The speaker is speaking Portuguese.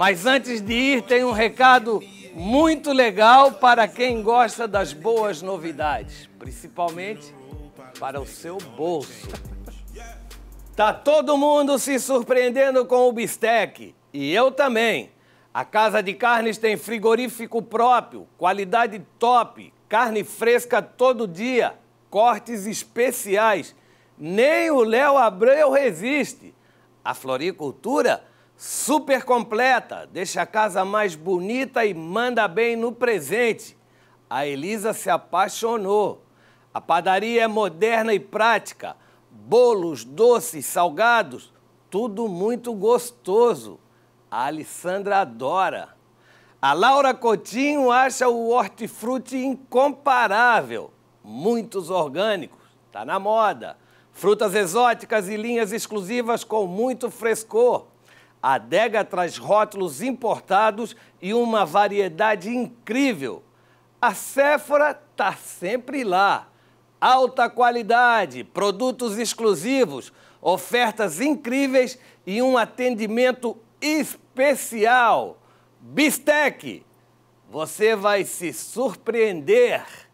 Mas antes de ir, tem um recado muito legal para quem gosta das boas novidades, principalmente para o seu bolso. Tá todo mundo se surpreendendo com o bistec e eu também. A Casa de Carnes tem frigorífico próprio, qualidade top, carne fresca todo dia, cortes especiais. Nem o Léo Abreu resiste. A floricultura super completa, deixa a casa mais bonita e manda bem no presente. A Elisa se apaixonou. A padaria é moderna e prática. Bolos, doces, salgados, tudo muito gostoso. A Alessandra adora. A Laura Coutinho acha o hortifruti incomparável. Muitos orgânicos, tá na moda. Frutas exóticas e linhas exclusivas com muito frescor. A adega traz rótulos importados e uma variedade incrível. A Sephora está sempre lá. Alta qualidade, produtos exclusivos, ofertas incríveis e um atendimento especial. Bistec, você vai se surpreender.